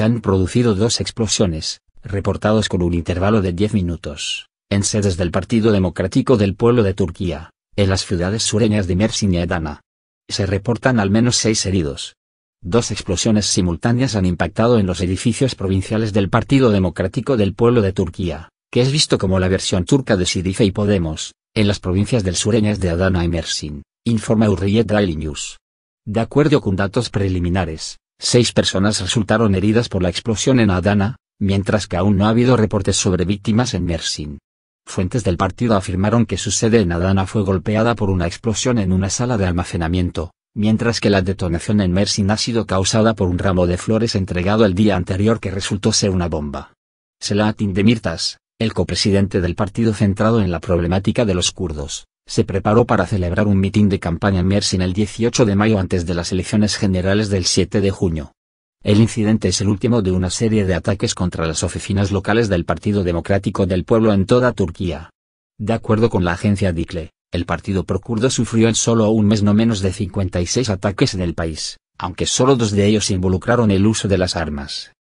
han producido dos explosiones, reportados con un intervalo de 10 minutos, en sedes del Partido Democrático del Pueblo de Turquía, en las ciudades sureñas de Mersin y Adana. Se reportan al menos seis heridos. Dos explosiones simultáneas han impactado en los edificios provinciales del Partido Democrático del Pueblo de Turquía, que es visto como la versión turca de Sirife y Podemos, en las provincias del sureñas de Adana y Mersin, informa Urriyet Daily News. De acuerdo con datos preliminares, Seis personas resultaron heridas por la explosión en Adana, mientras que aún no ha habido reportes sobre víctimas en Mersin. Fuentes del partido afirmaron que su sede en Adana fue golpeada por una explosión en una sala de almacenamiento, mientras que la detonación en Mersin ha sido causada por un ramo de flores entregado el día anterior que resultó ser una bomba. Selahattin Demirtas, el copresidente del partido centrado en la problemática de los kurdos, se preparó para celebrar un mitin de campaña en Mersin el 18 de mayo antes de las elecciones generales del 7 de junio. El incidente es el último de una serie de ataques contra las oficinas locales del Partido Democrático del Pueblo en toda Turquía. De acuerdo con la agencia Dicle, el partido procurdo sufrió en solo un mes no menos de 56 ataques en el país, aunque solo dos de ellos involucraron el uso de las armas.